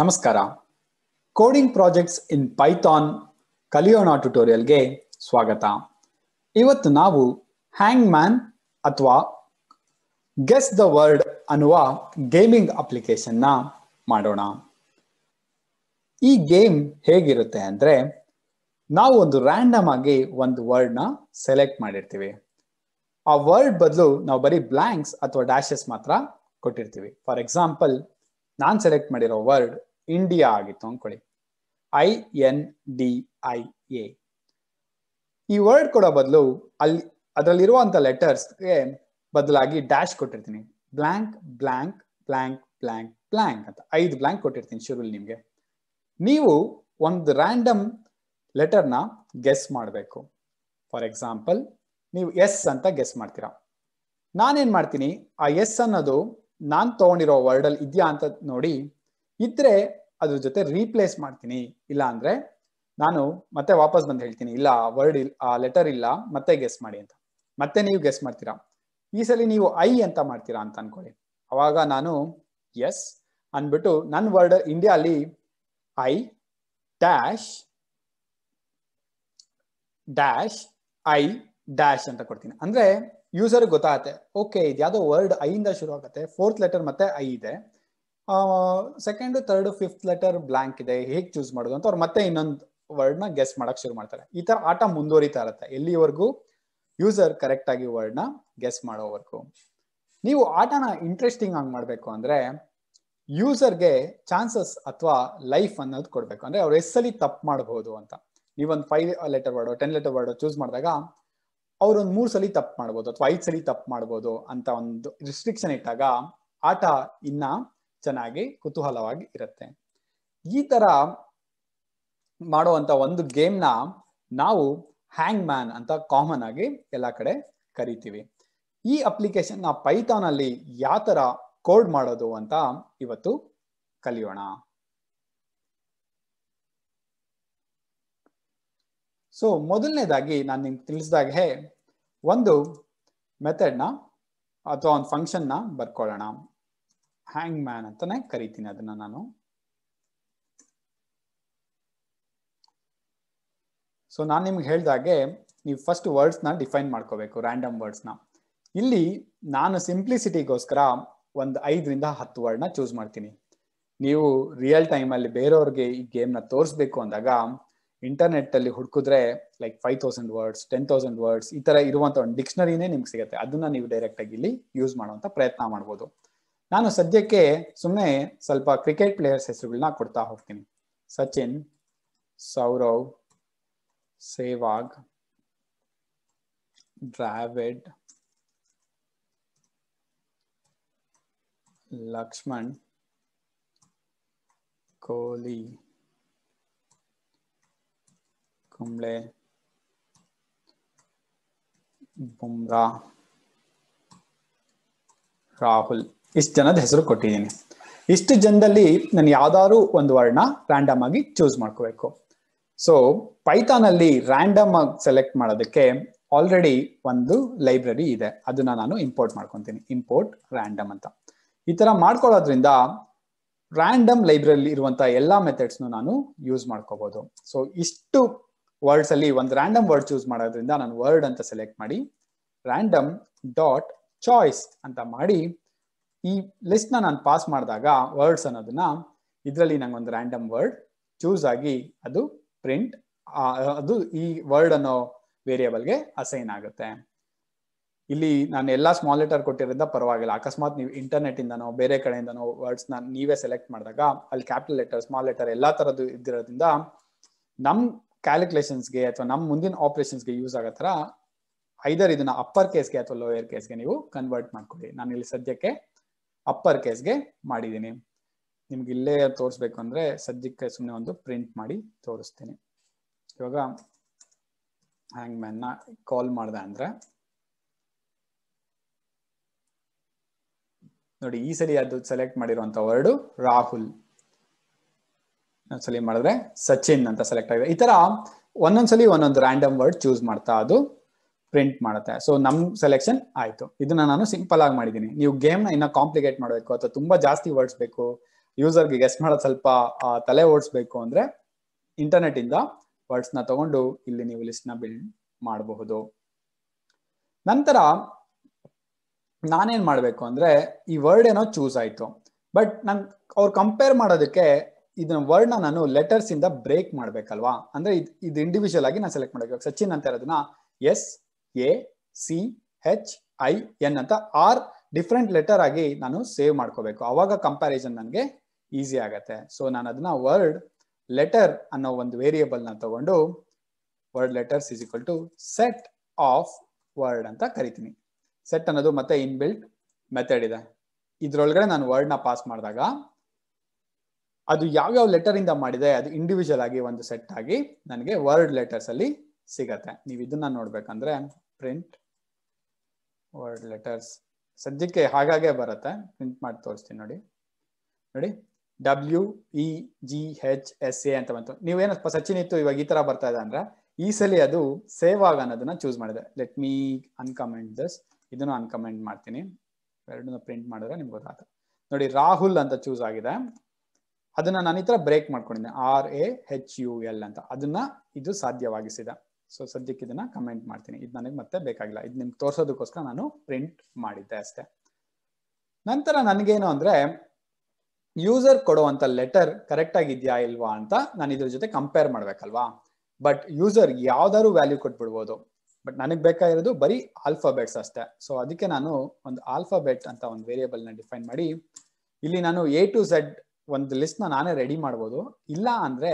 ನಮಸ್ಕಾರ coding projects ಇನ್ Python ಕಲಿಯೋಣ ಟ್ಯುಟೋರಿಯಲ್ಗೆ ಸ್ವಾಗತ ಇವತ್ತು ನಾವು ಹ್ಯಾಂಗ್ ಮ್ಯಾನ್ ಅಥವಾ ಗೆಸ್ ದ ವರ್ಡ್ ಅನ್ನುವ ಗೇಮಿಂಗ್ ಅಪ್ಲಿಕೇಶನ್ನ ಮಾಡೋಣ ಈ ಗೇಮ್ ಹೇಗಿರುತ್ತೆ ಅಂದರೆ ನಾವು ಒಂದು ರ್ಯಾಂಡಮ್ ಆಗಿ ಒಂದು ವರ್ಡ್ನ ಸೆಲೆಕ್ಟ್ ಮಾಡಿರ್ತೀವಿ ಆ ವರ್ಡ್ ಬದಲು ನಾವು ಬರೀ ಬ್ಲ್ಯಾಂಕ್ಸ್ ಅಥವಾ ಡ್ಯಾಶಸ್ ಮಾತ್ರ ಕೊಟ್ಟಿರ್ತೀವಿ ಫಾರ್ ಎಕ್ಸಾಂಪಲ್ ನಾನು ಸೆಲೆಕ್ಟ್ ಮಾಡಿರೋ ವರ್ಡ್ ಇಂಡಿಯಾ ಆಗಿತ್ತು ಅಂದ್ಕೊಳ್ಳಿ I N D I A ಈ ವರ್ಡ್ ಕೊಡೋ ಬದಲು ಅಲ್ಲಿ ಅದರಲ್ಲಿರುವಂಥ ಲೆಟರ್ಸ್ಗೆ ಬದಲಾಗಿ ಡ್ಯಾಶ್ ಕೊಟ್ಟಿರ್ತೀನಿ blank blank blank blank blank ಅಂತ ಐದು ಬ್ಲ್ಯಾಂಕ್ ಕೊಟ್ಟಿರ್ತೀನಿ ಶುರುಲಿ ನಿಮಗೆ ನೀವು ಒಂದು ರ್ಯಾಂಡಮ್ ಲೆಟರ್ನ ಗೆಸ್ ಮಾಡಬೇಕು ಫಾರ್ ಎಕ್ಸಾಂಪಲ್ ನೀವು ಎಸ್ ಅಂತ ಗೆಸ್ ಮಾಡ್ತೀರಾ ನಾನೇನು ಮಾಡ್ತೀನಿ ಆ ಎಸ್ ಅನ್ನೋದು ನಾನ್ ತಗೊಂಡಿರೋ ವರ್ಡಲ್ಲಿ ಇದೆಯಾ ಅಂತ ನೋಡಿ ಇದ್ರೆ ಅದ್ರ ಜೊತೆ ರೀಪ್ಲೇಸ್ ಮಾಡ್ತೀನಿ ಇಲ್ಲ ಅಂದ್ರೆ ನಾನು ಮತ್ತೆ ವಾಪಸ್ ಬಂದು ಹೇಳ್ತೀನಿ ಇಲ್ಲ ಆ ವರ್ಡ್ ಇಲ್ಲ ಆ ಲೆಟರ್ ಇಲ್ಲ ಮತ್ತೆ ಗೆಸ್ ಮಾಡಿ ಅಂತ ಮತ್ತೆ ನೀವು ಗೆಸ್ ಮಾಡ್ತೀರಾ ಈ ಸಲ ನೀವು ಐ ಅಂತ ಮಾಡ್ತೀರಾ ಅಂತ ಅನ್ಕೊಳ್ಳಿ ಅವಾಗ ನಾನು ಎಸ್ ಅಂದ್ಬಿಟ್ಟು ನನ್ನ ವರ್ಡ್ ಇಂಡಿಯಾ ಅಲ್ಲಿ I dash dash I dash ಅಂತ ಕೊಡ್ತೀನಿ ಅಂದ್ರೆ ಯೂಸರ್ ಗೊತ್ತಾಗತ್ತೆ ಓಕೆ ಇದು ಯಾವುದೋ ವರ್ಡ್ ಐಯಿಂದ ಶುರು ಆಗುತ್ತೆ ಫೋರ್ತ್ ಲೆಟರ್ ಮತ್ತೆ ಐ ಇದೆ second third fifth letter blank ಇದೆ ಹೇಗೆ ಚೂಸ್ ಮಾಡೋದು ಅಂತ ಅವ್ರು ಮತ್ತೆ ಇನ್ನೊಂದು ವರ್ಡ್ ನ ಗೆಸ್ ಮಾಡಕ್ ಶುರು ಮಾಡ್ತಾರೆ ಈ ತರ ಆಟ ಮುಂದುವರಿತಾ ಇರುತ್ತೆ ಎಲ್ಲಿವರೆಗೂ ಯೂಸರ್ ಕರೆಕ್ಟ್ ಆಗಿ ವರ್ಡ್ ನ ಗೆಸ್ ಮಾಡೋವರೆಗೂ ನೀವು ಆಟನ ಇಂಟ್ರೆಸ್ಟಿಂಗ್ ಆಗಿ ಮಾಡಬೇಕು ಅಂದ್ರೆ ಯೂಸರ್ಗೆ ಚಾನ್ಸಸ್ ಅಥವಾ ಲೈಫ್ ಅನ್ನೋದು ಕೊಡ್ಬೇಕು ಅಂದ್ರೆ ಅವ್ರು ಎಸ್ ತಪ್ಪು ಮಾಡಬಹುದು ಅಂತ ನೀವೊಂದು five letter word ten letter word choose ಮಾಡಿದಾಗ ಒಂದು ಮೂರು ಸಲ ತಪ್ಪು ಮಾಡ್ಬೋದು ಅಥವಾ ಐದ್ ಸಲ ತಪ್ಪು ಮಾಡ್ಬೋದು ಅಂತ ಒಂದು ರಿಸ್ಟ್ರಿಕ್ಷನ್ ಇಟ್ಟಾಗ ಆಟ ಇನ್ನ ಚೆನ್ನಾಗಿ ಕುತೂಹಲವಾಗಿ ಇರುತ್ತೆ ಈ ತರ ಮಾಡುವಂತ ಒಂದು ಗೇಮ್ನ ನಾವು ಹ್ಯಾಂಗ್ ಮ್ಯಾನ್ ಅಂತ ಕಾಮನ್ ಆಗಿ ಎಲ್ಲ ಕಡೆ ಕರಿತೀವಿ ಈ ಅಪ್ಲಿಕೇಶನ್ ನ ಪೈಥಾನ್ ಅಲ್ಲಿ ಯಾವ ತರ ಕೋಡ್ ಮಾಡೋದು ಅಂತ ಇವತ್ತು ಕಲಿಯೋಣ ಸೊ ಮೊದಲನೇದಾಗಿ ನಾನು ನಿಮ್ಗೆ ತಿಳಿಸಿದಾಗೆ ಒಂದು ಮೆಥಡ್ನ ಅಥವಾ ಒಂದು ಫಂಕ್ಷನ್ನ ಬರ್ಕೊಳ್ಳೋಣ ಹ್ಯಾಂಗ್ ಮ್ಯಾನ್ ಅಂತಾನೆ ಕರಿತೀನಿ ಅದನ್ನ ನಾನು ಸೊ ನಾನು ನಿಮ್ಗೆ ಹೇಳ್ದಾಗೆ ನೀವು ಫಸ್ಟ್ ವರ್ಡ್ಸ್ನ ಡಿಫೈನ್ ಮಾಡ್ಕೋಬೇಕು ರ್ಯಾಂಡಮ್ ವರ್ಡ್ಸ್ನ ಇಲ್ಲಿ ನಾನು ಸಿಂಪ್ಲಿಸಿಟಿಗೋಸ್ಕರ ಒಂದು ಐದರಿಂದ ಹತ್ತು ವರ್ಡ್ನ ಚೂಸ್ ಮಾಡ್ತೀನಿ ನೀವು ರಿಯಲ್ ಟೈಮಲ್ಲಿ ಬೇರೆಯವ್ರಿಗೆ ಈ ಗೇಮ್ನ ತೋರಿಸ್ಬೇಕು ಅಂದಾಗ ಇಂಟರ್ನೆಟ್ ಅಲ್ಲಿ ಹುಡುಕಿದ್ರೆ like five thousand words ten thousand words ಈ ತರ ಇರುವಂತ ಒಂದು ಡಿಕ್ಷನರಿನೇ ನಿಮ್ಗೆ ಸಿಗುತ್ತೆ ಅದನ್ನ ನೀವು ಡೈರೆಕ್ಟ್ ಆಗಿ ಇಲ್ಲಿ ಯೂಸ್ ಮಾಡುವಂತ ಪ್ರಯತ್ನ ಮಾಡ್ಬೋದು ನಾನು ಸದ್ಯಕ್ಕೆ ಸುಮ್ಮನೆ ಸ್ವಲ್ಪ ಕ್ರಿಕೆಟ್ ಪ್ಲೇಯರ್ಸ್ ಹೆಸರುಗಳನ್ನ ಕೊಡ್ತಾ ಹೋಗ್ತೀನಿ ಸಚಿನ್ ಸೌರವ್ ಸೇವಾಗ್ ಡ್ರಾವಿಡ್ ಲಕ್ಷ್ಮಣ್ ಕೊಹ್ಲಿ कुंबले ರಾಹುಲ್ ಇಷ್ಟು ಜನದ ಹೆಸರು ಕೊಟ್ಟಿದ್ದೀನಿ ಇಷ್ಟು ಜನದಲ್ಲಿ ನಾನು ಯಾವ್ದಾದ್ರು ಒಂದು ವರ್ಣ ರ್ಯಾಂಡಮ್ ಆಗಿ ಚೂಸ್ ಮಾಡ್ಕೋಬೇಕು ಸೊ ಪೈಥಾನ್ ಅಲ್ಲಿ ರ್ಯಾಂಡಮ್ ಆಗಿ ಸೆಲೆಕ್ಟ್ ಮಾಡೋದಕ್ಕೆ ಆಲ್ರೆಡಿ ಒಂದು ಲೈಬ್ರರಿ ಇದೆ ಅದನ್ನ ನಾನು ಇಂಪೋರ್ಟ್ ಮಾಡ್ಕೊತೀನಿ ಇಂಪೋರ್ಟ್ ರ್ಯಾಂಡಮ್ ಅಂತ ಈ ತರ ಮಾಡ್ಕೊಳ್ಳೋದ್ರಿಂದ ರ್ಯಾಂಡಮ್ ಲೈಬ್ರರಿ ಇರುವಂತಹ ಎಲ್ಲಾ ಮೆಥಡ್ಸ್ನು ನಾನು ಯೂಸ್ ಮಾಡ್ಕೋಬಹುದು ಸೊ ಇಷ್ಟು ವರ್ಡ್ಸ್ ಅಲ್ಲಿ ಒಂದು ರ್ಯಾಂಡಮ್ ವರ್ಡ್ ಚೂಸ್ ಮಾಡೋದ್ರಿಂದ ನಾನು ವರ್ಡ್ ಅಂತ ಸೆಲೆಕ್ಟ್ ಮಾಡಿ ರ್ಯಾಂಡಮ್ ಡಾಟ್ ಚಾಯ್ಸ್ ಅಂತ ಮಾಡಿ ಈ ಲಿಸ್ಟ್ನ ನಾನು ಪಾಸ್ ಮಾಡಿದಾಗ ವರ್ಡ್ಸ್ ಅನ್ನೋದನ್ನ ಇದರಲ್ಲಿ ನಂಗೆ ಒಂದು ರ್ಯಾಂಡಮ್ ವರ್ಡ್ ಚೂಸ್ ಆಗಿ ಅದು ಪ್ರಿಂಟ್ ಅದು ಈ ವರ್ಡ್ ಅನ್ನೋ ವೇರಿಯಬಲ್ಗೆ ಅಸೈನ್ ಆಗುತ್ತೆ ಇಲ್ಲಿ ನಾನು ಎಲ್ಲ ಸ್ಮಾಲ್ ಲೆಟರ್ ಕೊಟ್ಟಿರೋದ್ರಿಂದ ಪರವಾಗಿಲ್ಲ ಅಕಸ್ಮಾತ್ ನೀವು ಇಂಟರ್ನೆಟ್ ಇಂದನೋ ಬೇರೆ ಕಡೆಯಿಂದನೋ ವರ್ಡ್ಸ್ ನೀವೇ ಸೆಲೆಕ್ಟ್ ಮಾಡಿದಾಗ ಅಲ್ಲಿ ಕ್ಯಾಪಿಟಲ್ ಲೆಟರ್ ಸ್ಮಾಲ್ ಲೆಟರ್ ಎಲ್ಲಾ ತರದ್ದು ಇದ್ದಿರೋದ್ರಿಂದ ನಮ್ ಕ್ಯಾಲ್ಕುಲೇಷನ್ಸ್ಗೆ ಅಥವಾ ನಮ್ಮ ಮುಂದಿನ ಆಪರೇಷನ್ಸ್ಗೆ ಯೂಸ್ ಆಗೋ ಥರ ಐದರ್ ಇದನ್ನ ಅಪ್ಪರ್ ಕೇಸ್ಗೆ ಅಥವಾ ಲೋಯರ್ ಕೇಸ್ಗೆ ನೀವು ಕನ್ವರ್ಟ್ ಮಾಡ್ಕೊಳ್ಳಿ ನಾನು ಇಲ್ಲಿ ಸದ್ಯಕ್ಕೆ ಅಪ್ಪರ್ ಕೇಸ್ಗೆ ಮಾಡಿದ್ದೀನಿ ನಿಮ್ಗೆ ಇಲ್ಲೇ ತೋರಿಸ್ಬೇಕು ಅಂದ್ರೆ ಸದ್ಯಕ್ಕೆ ಸುಮ್ಮನೆ ಒಂದು ಪ್ರಿಂಟ್ ಮಾಡಿ ತೋರಿಸ್ತೀನಿ ಇವಾಗ ಹ್ಯಾಂಗ್ ಮ್ಯಾನ್ನ ಕಾಲ್ ಮಾಡ್ದೆ ಅಂದ್ರೆ ನೋಡಿ ಈ ಸರಿ ಅದು ಸೆಲೆಕ್ಟ್ ಮಾಡಿರುವಂತ ವರ್ಡು ರಾಹುಲ್ ಒಂದ್ಸಲಿ ಮಾಡಿದ್ರೆ ಸಚಿನ್ ಅಂತ ಸೆಲೆಕ್ಟ್ ಆಗಿದೆ ಈ ತರ ಒಂದೊಂದ್ಸಲಿ ಒಂದೊಂದು ರ್ಯಾಂಡಮ್ ವರ್ಡ್ ಚೂಸ್ ಮಾಡ್ತಾ ಅದು ಪ್ರಿಂಟ್ ಮಾಡುತ್ತೆ ಸೊ ನಮ್ ಸೆಲೆಕ್ಷನ್ ಆಯ್ತು ಇದನ್ನ ನಾನು ಸಿಂಪಲ್ ಆಗಿ ಮಾಡಿದೀನಿ ನೀವು ನ ಇನ್ನ ಕಾಂಪ್ಲಿಕೇಟ್ ಮಾಡಬೇಕು ಅಥವಾ ತುಂಬಾ ಜಾಸ್ತಿ ವರ್ಡ್ಸ್ ಬೇಕು ಯೂಸರ್ಗೆ ಗೆಸ್ಟ್ ಮಾಡೋ ಸ್ವಲ್ಪ ತಲೆ ಓಡಿಸ್ಬೇಕು ಅಂದ್ರೆ ಇಂಟರ್ನೆಟ್ ಇಂದ ವರ್ಡ್ಸ್ ನ ತಗೊಂಡು ಇಲ್ಲಿ ನೀವು ಲಿಸ್ಟ್ ನ ಬಿಲ್ಡ್ ಮಾಡಬಹುದು ನಂತರ ನಾನೇನ್ ಮಾಡ್ಬೇಕು ಅಂದ್ರೆ ಈ ವರ್ಡ್ ಏನೋ ಚೂಸ್ ಆಯ್ತು ಬಟ್ ನಂಗೆ ಅವ್ರು ಕಂಪೇರ್ ಮಾಡೋದಕ್ಕೆ ಇದನ್ನ ವರ್ಡ್ನ ನಾನು ಲೆಟರ್ಸ್ ಇಂದ ಬ್ರೇಕ್ ಮಾಡ್ಬೇಕಲ್ವಾ ಅಂದ್ರೆ ಇದು ಇಂಡಿವಿಜುವಲ್ ಆಗಿ ನಾನು ಸೆಲೆಕ್ಟ್ ಮಾಡಬೇಕು ಸಚಿನ್ ಅಂತ ಇರೋದನ್ನ S A C H I N ಅಂತ ಆರ್ ಡಿಫ್ರೆಂಟ್ ಲೆಟರ್ ಆಗಿ ನಾನು ಸೇವ್ ಮಾಡ್ಕೋಬೇಕು ಅವಾಗ ಕಂಪ್ಯಾರಿಸನ್ ನನಗೆ ಈಸಿ ಆಗತ್ತೆ ಸೊ ನಾನು ಅದನ್ನ ವರ್ಡ್ ಲೆಟರ್ ಅನ್ನೋ ಒಂದು ನ ತಗೊಂಡು word letters is equal to set of word ಅಂತ ಕರಿತೀನಿ ಸೆಟ್ ಅನ್ನೋದು ಮತ್ತೆ ಇನ್ಬಿಲ್ಟ್ ಮೆಥಡ್ ಇದೆ ಇದ್ರೊಳಗಡೆ ನಾನು ವರ್ಡ್ ನ ಪಾಸ್ ಮಾಡಿದಾಗ ಅದು ಯಾವ್ಯಾವ ಲೆಟರ್ ಇಂದ ಮಾಡಿದೆ ಅದು ಇಂಡಿವಿಜುವಲ್ ಆಗಿ ಒಂದು ಸೆಟ್ ಆಗಿ ನನಗೆ ವರ್ಡ್ ಲೆಟರ್ಸ್ ಅಲ್ಲಿ ಸಿಗತ್ತೆ ನೀವು ಇದನ್ನ ನೋಡ್ಬೇಕಂದ್ರೆ ಪ್ರಿಂಟ್ ವರ್ಡ್ ಲೆಟರ್ಸ್ ಸದ್ಯಕ್ಕೆ ಹಾಗಾಗೆ ಬರುತ್ತೆ ಪ್ರಿಂಟ್ ಮಾಡಿ ತೋರಿಸ್ತೀನಿ ನೋಡಿ ನೋಡಿ W E G H S A ಅಂತ ಬಂತು ನೀವೇನು ಸಚಿನ್ ಇತ್ತು ಇವಾಗ ಈ ತರ ಬರ್ತಾ ಇದೆ ಅಂದ್ರೆ ಈ ಸಲಿ ಅದು ಸೇವ್ ಆಗ ಅನ್ನೋದನ್ನ ಚೂಸ್ ಮಾಡಿದೆ ಲೆಟ್ ಮೀ ಅನ್ಕಮೆಂಟ್ ದಿಸ್ ಇದನ್ನು ಅನ್ಕಮೆಂಟ್ ಮಾಡ್ತೀನಿ ಎರಡನ್ನ ಪ್ರಿಂಟ್ ಮಾಡಿದ್ರೆ ನಿಮ್ಗೆ ಗೊತ್ತಾಗುತ್ತೆ ನೋಡಿ ರಾಹುಲ್ ಅಂತ ಚೂಸ್ ಆಗಿದೆ ಅದನ್ನ ನಾನು ಈ ತರ ಬ್ರೇಕ್ ಮಾಡ್ಕೊಂಡಿದ್ದೆ R A H U L ಅಂತ ಅದನ್ನ ಇದು ಸಾಧ್ಯವಾಗಿಸಿದ ಸೊ ಸದ್ಯಕ್ಕೆ ಇದನ್ನ ಕಮೆಂಟ್ ಮಾಡ್ತೀನಿ ಇದು ನನಗೆ ಮತ್ತೆ ಬೇಕಾಗಿಲ್ಲ ಇದು ನಿಮ್ಗೆ ತೋರ್ಸೋದಕ್ಕೋಸ್ಕರ ನಾನು ಪ್ರಿಂಟ್ ಮಾಡಿದ್ದೆ ಅಷ್ಟೇ ನಂತರ ನನಗೇನು ಅಂದ್ರೆ ಯೂಸರ್ ಕೊಡುವಂತ ಲೆಟರ್ ಕರೆಕ್ಟ್ ಆಗಿದ್ಯಾ ಇಲ್ವಾ ಅಂತ ನಾನು ಇದ್ರ ಜೊತೆ ಕಂಪೇರ್ ಮಾಡ್ಬೇಕಲ್ವಾ ಬಟ್ ಯೂಸರ್ ಯಾವ್ದಾದ್ರು ವ್ಯಾಲ್ಯೂ ಕೊಟ್ಬಿಡ್ಬೋದು ಬಟ್ ನನಗೆ ಬೇಕಾಗಿರೋದು ಬರೀ ಆಲ್ಫಾಬೆಟ್ಸ್ ಅಷ್ಟೇ ಸೊ ಅದಕ್ಕೆ ನಾನು ಒಂದು ಆಲ್ಫಾಬೆಟ್ ಅಂತ ಒಂದು ನ ಡಿಫೈನ್ ಮಾಡಿ ಇಲ್ಲಿ ನಾನು ಎ ಟು ಝೆಡ್ ಒಂದು ಲಿಸ್ಟ್ ನಾನೇ ರೆಡಿ ಮಾಡ್ಬೋದು ಇಲ್ಲ ಅಂದ್ರೆ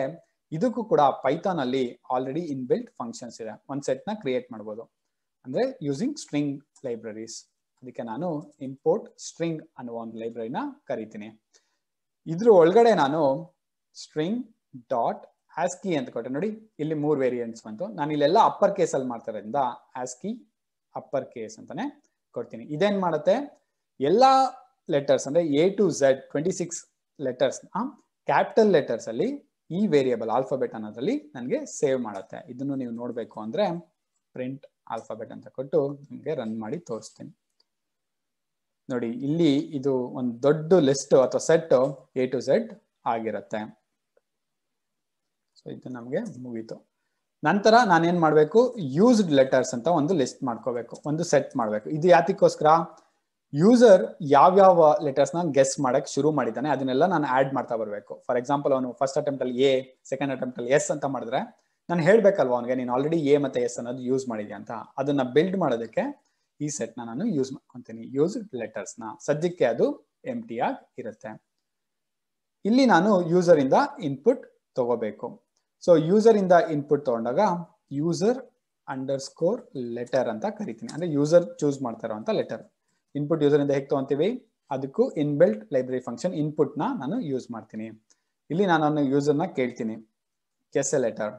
ಇದಕ್ಕೂ ಕೂಡ ಪೈಥಾನ್ ಅಲ್ಲಿ ಆಲ್ರೆಡಿ ಇನ್ಬಿಲ್ಟ್ ಫಂಕ್ಷನ್ಸ್ ಇದೆ ಒಂದು ಸೆಟ್ ನ ಕ್ರಿಯೇಟ್ ಮಾಡ್ಬೋದು ಅಂದ್ರೆ ಯೂಸಿಂಗ್ ಸ್ಟ್ರಿಂಗ್ ಲೈಬ್ರರೀಸ್ ಅದಕ್ಕೆ ನಾನು ಇಂಪೋರ್ಟ್ ಸ್ಟ್ರಿಂಗ್ ಅನ್ನುವ ಒಂದು ಲೈಬ್ರರಿನ ಕರಿತೀನಿ ಇದ್ರ ಒಳಗಡೆ ನಾನು ಸ್ಟ್ರಿಂಗ್ ಡಾಟ್ ಆಸ್ಕಿ ಅಂತ ಕೊಟ್ಟೆ ನೋಡಿ ಇಲ್ಲಿ ಮೂರು ವೇರಿಯಂಟ್ಸ್ ಬಂತು ನಾನು ಇಲ್ಲೆಲ್ಲ ಅಪ್ಪರ್ ಕೇಸ್ ಅಲ್ಲಿ ಮಾಡ್ತಾರಿಂದ ಆಸ್ಕಿ ಅಪ್ಪರ್ ಕೇಸ್ ಅಂತಾನೆ ಕೊಡ್ತೀನಿ ಇದೇನ್ ಮಾಡುತ್ತೆ ಎಲ್ಲಾ ಲೆಟರ್ಸ್ ಅಂದ್ರೆ A to Z twenty six letters capital letters ಅಲ್ಲಿ ಈ ವೇರಿಯೇಬಲ್ ಆಲ್ಫಾಬೆಟ್ ಅನ್ನೋದ್ರಲ್ಲಿ ನನಗೆ ಸೇವ್ ಮಾಡುತ್ತೆ ಇದನ್ನು ನೀವು ನೋಡಬೇಕು ಅಂದ್ರೆ ಪ್ರಿಂಟ್ ಆಲ್ಫಾಬೆಟ್ ಅಂತ ಕೊಟ್ಟು ನಿಮಗೆ ರನ್ ಮಾಡಿ ತೋರಿಸ್ತೀನಿ ನೋಡಿ ಇಲ್ಲಿ ಇದು ಒಂದು ದೊಡ್ಡ ಲಿಸ್ಟ್ ಅಥವಾ ಸೆಟ್ ಎ ಟು ಝೆಡ್ ಆಗಿರುತ್ತೆ ಸೊ ಇದು ನಮಗೆ ಮುಗೀತು ನಂತರ ನಾನೇನ್ ಮಾಡಬೇಕು ಯೂಸ್ಡ್ ಲೆಟರ್ಸ್ ಅಂತ ಒಂದು ಲಿಸ್ಟ್ ಮಾಡ್ಕೋಬೇಕು ಒಂದು ಸೆಟ್ ಮಾಡಬೇಕು ಇದು ಯಾತಿಗೋಸ್ಕರ ಯೂಸರ್ ಯಾವ್ಯಾವ ಲೆಟರ್ಸ್ನ ನ ಗೆಸ್ ಮಾಡಕ್ ಶುರು ಮಾಡಿದ್ದಾನೆ ಅದನ್ನೆಲ್ಲ ನಾನು ಆಡ್ ಮಾಡ್ತಾ ಬರಬೇಕು ಫಾರ್ ಎಕ್ಸಾಂಪಲ್ ಅವನು ಫಸ್ಟ್ ಅಟೆಂಪ್ಟ್ ಅಲ್ಲಿ ಎ ಸೆಕೆಂಡ್ ಅಟೆಂಪ್ಟ್ ಅಲ್ಲಿ ಎಸ್ ಅಂತ ಮಾಡಿದ್ರೆ ನಾನು ಹೇಳ್ಬೇಕಲ್ವಾ ಅವನಿಗೆ ನೀನು ಆಲ್ರೆಡಿ ಎ ಮತ್ತೆ ಎಸ್ ಅನ್ನೋದು ಯೂಸ್ ಮಾಡಿದ್ಯಾ ಅಂತ ಅದನ್ನ ಬಿಲ್ಡ್ ಮಾಡೋದಕ್ಕೆ ಈ ಸೆಟ್ ನ ನಾನು ಯೂಸ್ ಮಾಡ್ಕೊತೀನಿ ಯೂಸ್ ಲೆಟರ್ಸ್ನ ನ ಸದ್ಯಕ್ಕೆ ಅದು ಎಮ್ ಟಿ ಆಗಿ ಇರುತ್ತೆ ಇಲ್ಲಿ ನಾನು ಯೂಸರ್ ಇಂದ ಇನ್ಪುಟ್ ತಗೋಬೇಕು ಸೊ ಯೂಸರ್ ಇಂದ ಇನ್ಪುಟ್ ತಗೊಂಡಾಗ ಯೂಸರ್ ಅಂಡರ್ ಸ್ಕೋರ್ ಲೆಟರ್ ಅಂತ ಕರಿತೀನಿ ಅಂದ್ರೆ ಯೂಸರ್ ಚೂಸ್ ಮಾಡ್ತಾ ಅಂತ ಲೆಟರ್ ಇನ್ಪುಟ್ ಯೂಸರ್ ಇಂದ ಹೇಗೆ ತಗೊಂತೀವಿ ಅದಕ್ಕೂ ಇನ್ಬಿಲ್ಟ್ ಲೈಬ್ರರಿ ಫಂಕ್ಷನ್ ಇನ್ಪುಟ್ ನಾನು ಯೂಸ್ ಮಾಡ್ತೀನಿ ಇಲ್ಲಿ ನಾನು ಯೂಸರ್ನ ಕೇಳ್ತೀನಿ guess a letter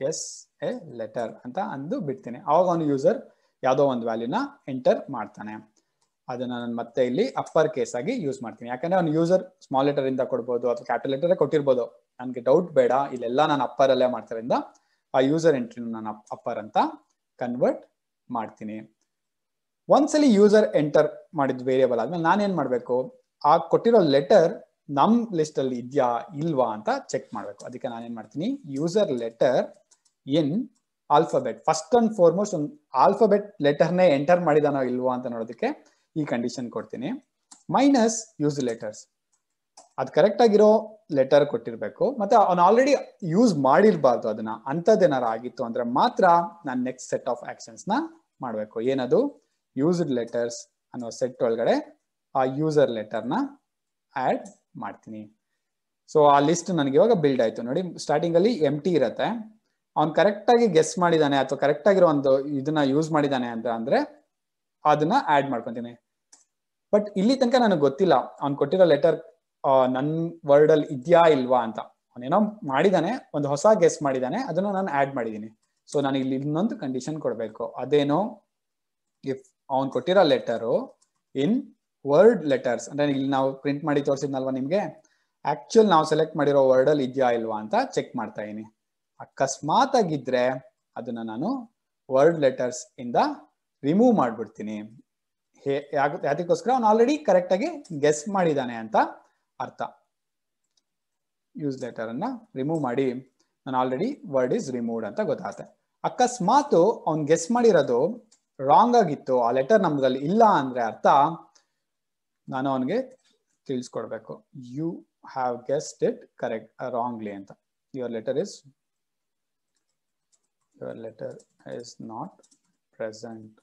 guess a letter ಅಂತ ಅಂದು ಬಿಡ್ತೀನಿ ಅವಾಗ ಅವನು ಯೂಸರ್ ಯಾವುದೋ ಒಂದು ವ್ಯಾಲ್ಯೂನ ಎಂಟರ್ ಮಾಡ್ತಾನೆ ಅದನ್ನ ನಾನು ಮತ್ತೆ ಇಲ್ಲಿ ಅಪ್ಪರ್ ಕೇಸ್ ಆಗಿ ಯೂಸ್ ಮಾಡ್ತೀನಿ ಯಾಕಂದ್ರೆ ಅವ್ನು ಯೂಸರ್ ಸ್ಮಾಲ್ ಲೆಟರ್ ಇಂದ ಕೊಡ್ಬೋದು ಅಥವಾ ಕ್ಯಾಪಿಟಲ್ ಲೆಟರ್ ಕೊಟ್ಟಿರ್ಬೋದು ನನಗೆ ಡೌಟ್ ಬೇಡ ಇಲ್ಲೆಲ್ಲ ನಾನು ಅಪ್ಪರ್ ಅಲ್ಲೇ ಮಾಡ್ತಾರಿಂದ ಆ ಯೂಸರ್ ಎಂಟ್ರಿನ ನಾನು ಅಪ್ಪರ್ ಅಂತ ಕನ್ವರ್ಟ್ ಮಾಡ್ತೀನಿ ಒಂದ್ಸಲಿ ಯೂಸರ್ ಎಂಟರ್ ಮಾಡಿದ ವೇರಿಯಬಲ್ ಆದ್ಮೇಲೆ ನಾನೇನ್ ಮಾಡ್ಬೇಕು ಆ ಕೊಟ್ಟಿರೋ ಲೆಟರ್ ನಮ್ ಲಿಸ್ಟ್ ಅಲ್ಲಿ ಇದೆಯಾ ಇಲ್ವಾ ಅಂತ ಚೆಕ್ ಮಾಡ್ಬೇಕು ಅದಕ್ಕೆ ನಾನು ನಾನೇನ್ ಮಾಡ್ತೀನಿ user letter in alphabet first and foremost ಒಂದು ಆಲ್ಫಾಬೆಟ್ ಲೆಟರ್ನೇ ಎಂಟರ್ ಮಾಡಿದಾನೋ ಇಲ್ವಾ ಅಂತ ನೋಡೋದಕ್ಕೆ ಈ ಕಂಡೀಷನ್ ಕೊಡ್ತೀನಿ ಮೈನಸ್ ಯೂಸ್ ಲೆಟರ್ಸ್ ಅದು ಕರೆಕ್ಟ್ ಆಗಿರೋ ಲೆಟರ್ ಕೊಟ್ಟಿರ್ಬೇಕು ಮತ್ತೆ ಅವ್ನ ಆಲ್ರೆಡಿ ಯೂಸ್ ಮಾಡಿರ್ಬಾರ್ದು ಅದನ್ನ ಅಂತದ್ದೇನಾರ ಆಗಿತ್ತು ಅಂದ್ರೆ ಮಾತ್ರ ನಾನು ನೆಕ್ಸ್ಟ್ ಸೆಟ್ ಆಫ್ ಆಕ್ಷನ್ಸ್ ನ ಮಾಡ್ಬೇಕು ಏನದು ಯೂಸ್ಡ್ ಲೆಟರ್ಸ್ ಅನ್ನೋ ಸೆಟ್ ಒಳಗಡೆ ಆ ಯೂಸರ್ ಲೆಟರ್ನ ಆ್ಯಡ್ ಮಾಡ್ತೀನಿ ಸೊ ಆ ಲಿಸ್ಟ್ ನನಗೆ ಇವಾಗ ಬಿಲ್ಡ್ ಆಯಿತು ನೋಡಿ ಸ್ಟಾರ್ಟಿಂಗಲ್ಲಿ ಎಮ್ ಟಿ ಇರತ್ತೆ ಅವ್ನು ಕರೆಕ್ಟಾಗಿ ಗೆಸ್ ಮಾಡಿದ್ದಾನೆ ಅಥವಾ ಕರೆಕ್ಟಾಗಿರೋ ಒಂದು ಇದನ್ನ ಯೂಸ್ ಮಾಡಿದಾನೆ ಅಂತ ಅಂದರೆ ಅದನ್ನ ಆ್ಯಡ್ ಮಾಡ್ಕೊತೀನಿ ಬಟ್ ಇಲ್ಲಿ ತನಕ ನನಗೆ ಗೊತ್ತಿಲ್ಲ ಅವ್ನು ಕೊಟ್ಟಿರೋ ಲೆಟರ್ ನನ್ನ ವರ್ಡಲ್ಲಿ ಇದೆಯಾ ಇಲ್ವಾ ಅಂತ ಅವನೇನೋ ಮಾಡಿದಾನೆ ಒಂದು ಹೊಸ ಗೆಸ್ ಮಾಡಿದ್ದಾನೆ ಅದನ್ನು ನಾನು ಆ್ಯಡ್ ಮಾಡಿದ್ದೀನಿ ಸೊ ನಾನು ಇಲ್ಲಿ ಇನ್ನೊಂದು ಕಂಡೀಷನ್ ಕೊಡಬೇಕು ಅದೇನೋ ಇಫ್ ಅವನ್ ಕೊಟ್ಟಿರೋ ಲೆಟರು ಇನ್ ವರ್ಡ್ ಲೆಟರ್ಸ್ ಅಂದ್ರೆ ಇಲ್ಲಿ ನಾವು ಪ್ರಿಂಟ್ ಮಾಡಿ ತೋರಿಸಿದ್ನಲ್ವಾ ನಿಮಗೆ ಆಕ್ಚುಲ್ ನಾವು ಸೆಲೆಕ್ಟ್ ಮಾಡಿರೋ ವರ್ಡ್ ಅಲ್ಲಿ ಇದೆಯಾ ಇಲ್ವಾ ಅಂತ ಚೆಕ್ ಮಾಡ್ತಾ ಇದೀನಿ ಅಕಸ್ಮಾತ್ ಆಗಿದ್ರೆ ಅದನ್ನ ನಾನು ವರ್ಡ್ ಲೆಟರ್ಸ್ ಇಂದ ರಿಮೂವ್ ಮಾಡ್ಬಿಡ್ತೀನಿ ಹೇ ಅದಕ್ಕೋಸ್ಕರ ಅವ್ನು ಆಲ್ರೆಡಿ ಕರೆಕ್ಟ್ ಆಗಿ ಗೆಸ್ ಮಾಡಿದಾನೆ ಅಂತ ಅರ್ಥ ಯೂಸ್ ಲೆಟರ್ ಅನ್ನ ರಿಮೂವ್ ಮಾಡಿ ನಾನು ಆಲ್ರೆಡಿ ವರ್ಡ್ ಇಸ್ ರಿಮೂವ್ಡ್ ಅಂತ ಗೊತ್ತಾಗುತ್ತೆ ಅಕಸ್ಮಾತ್ ಅವ್ನು ಗೆಸ್ ಮಾಡಿರೋದು ರಾಂಗ್ ಆಗಿತ್ತು ಆ ಲೆಟರ್ ನಮ್ದಲ್ಲಿ ಇಲ್ಲ ಅಂದ್ರೆ ಅರ್ಥ ನಾನು ಅವನಿಗೆ ತಿಳಿಸ್ಕೊಡ್ಬೇಕು you have guessed it correct wrongly ಅಂತ your letter is your letter is not present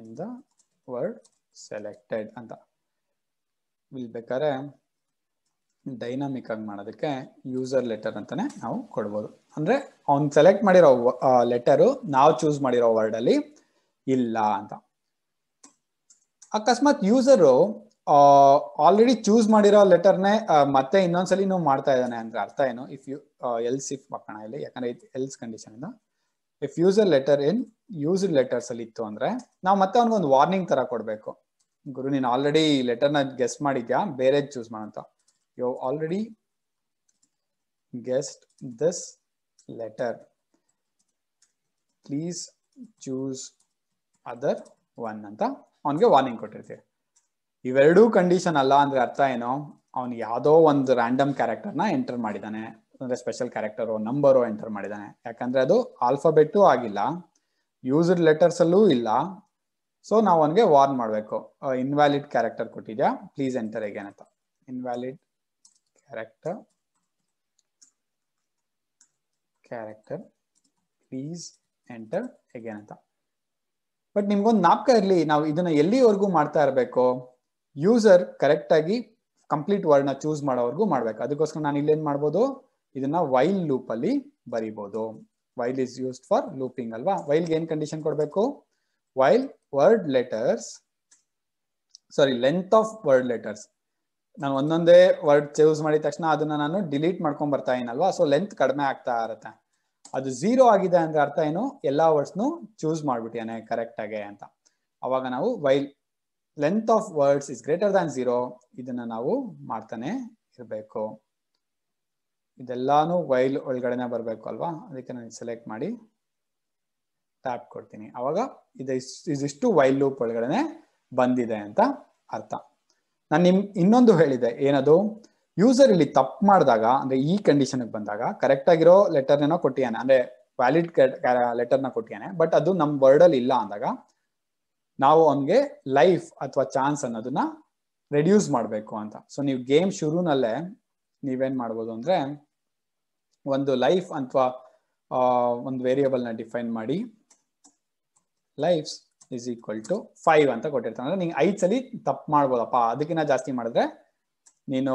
in the word selected ಅಂತ ಇಲ್ಲಿ ಬೇಕಾದ್ರೆ ಡೈನಾಮಿಕ್ ಆಗಿ ಮಾಡೋದಕ್ಕೆ ಯೂಸರ್ ಲೆಟರ್ ಅಂತಾನೆ ನಾವು ಕೊಡ್ಬೋದು ಅಂದ್ರೆ ಅವ್ನು ಸೆಲೆಕ್ಟ್ ಮಾಡಿರೋ ಲೆಟರು uh, ನಾವು ಚೂಸ್ ಮಾಡಿರೋ ವರ್ಡಲ್ಲಿ ಇಲ್ಲ ಅಂತ ಅಕಸ್ಮಾತ್ ಯೂಸರು ಆಲ್ರೆಡಿ ಚೂಸ್ ಮಾಡಿರೋ ಲೆಟರ್ನೇ ಮತ್ತೆ ಇನ್ನೊಂದ್ಸಲಿ ನೀವು ಮಾಡ್ತಾ ಇದ್ದಾನೆ ಅಂದ್ರೆ ಅರ್ಥ ಏನು ಇಫ್ ಯು ಎಲ್ಸ್ ಇಫ್ ಪಕ್ಕಣ ಇಲ್ಲಿ ಯಾಕಂದ್ರೆ ಎಲ್ಸ್ ಕಂಡೀಷನ್ ಇಂದ if user letter in use letters ಅಲ್ಲಿ ಇತ್ತು ಅಂದ್ರೆ ನಾವು ಮತ್ತೆ ಅವ್ನಿಗೊಂದು ವಾರ್ನಿಂಗ್ ತರ ಕೊಡ್ಬೇಕು ಗುರು ನೀನು ಆಲ್ರೆಡಿ ಲೆಟರ್ನ ಗೆಸ್ ಮಾಡಿದ್ಯಾ ಬೇರೆ ಚೂಸ್ ಮಾಡಂತ you already guessed this letter please choose other one ಅಂತ ಅವನಿಗೆ ವಾರ್ನಿಂಗ್ ಕೊಟ್ಟಿರ್ತೀವಿ ಇವೆರಡೂ ಕಂಡೀಷನ್ ಅಲ್ಲ ಅಂದ್ರೆ ಅರ್ಥ ಏನು ಅವನು ಯಾವುದೋ ಒಂದು ರ್ಯಾಂಡಮ್ ಕ್ಯಾರೆಕ್ಟರ್ನ ಎಂಟರ್ ಮಾಡಿದ್ದಾನೆ ಅಂದ್ರೆ ಸ್ಪೆಷಲ್ ಕ್ಯಾರೆಕ್ಟರ್ ನಂಬರು ಎಂಟರ್ ಮಾಡಿದ್ದಾನೆ ಯಾಕಂದ್ರೆ ಅದು ಆಲ್ಫಾಬೆಟ್ಟು ಆಗಿಲ್ಲ ಯೂಸ್ಡ್ ಲೆಟರ್ಸ್ ಅಲ್ಲೂ ಇಲ್ಲ ಸೊ ನಾವು ಅವನಿಗೆ ವಾರ್ನ್ ಮಾಡಬೇಕು ಇನ್ವ್ಯಾಲಿಡ್ ಕ್ಯಾರೆಕ್ಟರ್ ಕೊಟ್ಟಿದ್ಯಾ ಪ್ಲೀಸ್ ಎಂಟರ್ ಎಗೇನ್ ಅಂತ invalid character character please enter again ಅಂತ ಬಟ್ ನಿಮ್ಗೊಂದು ನಾಪಕ ಇರಲಿ ನಾವು ಇದನ್ನ ಎಲ್ಲಿವರೆಗೂ ಮಾಡ್ತಾ ಇರಬೇಕು ಯೂಸರ್ ಕರೆಕ್ಟ್ ಆಗಿ ಕಂಪ್ಲೀಟ್ ವರ್ಡ್ನ ಚೂಸ್ ಮಾಡೋವರೆಗೂ ಮಾಡ್ಬೇಕು ಅದಕ್ಕೋಸ್ಕರ ನಾನು ಇಲ್ಲೇನ್ ಮಾಡ್ಬೋದು ಇದನ್ನ ವೈಲ್ ಲೂಪ್ ಅಲ್ಲಿ ಬರೀಬಹುದು while is used for looping ಅಲ್ವಾ ವೈಲ್ಗೆ ಏನ್ ಕಂಡೀಷನ್ ಕೊಡಬೇಕು while word letters sorry length of word letters ನಾನು ಒಂದೊಂದೇ ವರ್ಡ್ ಚೂಸ್ ಮಾಡಿದ ತಕ್ಷಣ ಅದನ್ನ ನಾನು ಡಿಲೀಟ್ ಮಾಡ್ಕೊಂಡ್ ಬರ್ತಾ ಇನ್ನಲ್ವಾ ಸೊ ಲೆಂತ್ ಕಡಿಮೆ ಆಗ್ತಾ ಇರತ್ತೆ ಅದು ಝೀರೋ ಆಗಿದೆ ಅಂದ್ರೆ ಅರ್ಥ ಏನು ಎಲ್ಲಾ ವರ್ಡ್ಸ್ನು ಚೂಸ್ ಮಾಡ್ಬಿಟ್ಟಿಯಾನೆ ಕರೆಕ್ಟ್ ಆಗಿ ಅಂತ ಅವಾಗ ನಾವು while length of words is greater than zero ಇದನ್ನ ನಾವು ಮಾಡ್ತಾನೆ ಇರಬೇಕು ಇದೆಲ್ಲಾನು ವೈಲ್ ಒಳಗಡೆನೆ ಬರಬೇಕು ಅಲ್ವಾ ಅದಕ್ಕೆ ನಾನು ಸೆಲೆಕ್ಟ್ ಮಾಡಿ ಟ್ಯಾಪ್ ಕೊಡ್ತೀನಿ ಅವಾಗ ಇದು ಇದಿಷ್ಟು ವೈಲ್ ಲೂಪ್ ಒಳಗಡೆನೆ ಬಂದಿದೆ ಅಂತ ಅರ್ಥ ನಾನು ನಿಮ್ ಇನ್ನೊಂದು ಹೇಳಿದೆ ಏನದು ಯೂಸರ್ ಇಲ್ಲಿ ತಪ್ಪು ಮಾಡಿದಾಗ ಅಂದ್ರೆ ಈ ಕಂಡೀಷನ್ ಬಂದಾಗ ಕರೆಕ್ಟ್ ಆಗಿರೋ ಲೆಟರ್ ಏನೋ ಕೊಟ್ಟಿಯಾನೆ ಅಂದ್ರೆ ವ್ಯಾಲಿಡ್ ಲೆಟರ್ ನ ಕೊಟ್ಟಿಯಾನೆ ಬಟ್ ಅದು ನಮ್ಮ ವರ್ಡ್ ಅಲ್ಲಿ ಇಲ್ಲ ಅಂದಾಗ ನಾವು ಅವನ್ಗೆ ಲೈಫ್ ಅಥವಾ ಚಾನ್ಸ್ ಅನ್ನೋದನ್ನ ರೆಡ್ಯೂಸ್ ಮಾಡಬೇಕು ಅಂತ ಸೊ ನೀವು ಗೇಮ್ ಶುರುನಲ್ಲೇ ನೀವೇನ್ ಮಾಡ್ಬೋದು ಅಂದ್ರೆ ಒಂದು ಲೈಫ್ ಅಥವಾ ಒಂದು ವೇರಿಯೇಬಲ್ ನ ಡಿಫೈನ್ ಮಾಡಿ life is equal to five ಅಂತ ಕೊಟ್ಟಿರ್ತಾನೆ ಅಂದ್ರೆ ನೀವು ಐದು ಸಲ ತಪ್ಪು ಮಾಡ್ಬೋದಪ್ಪ ಅದಕ್ಕಿಂತ ಜಾಸ್ತಿ ಮಾಡಿದ್ರೆ ನೀನು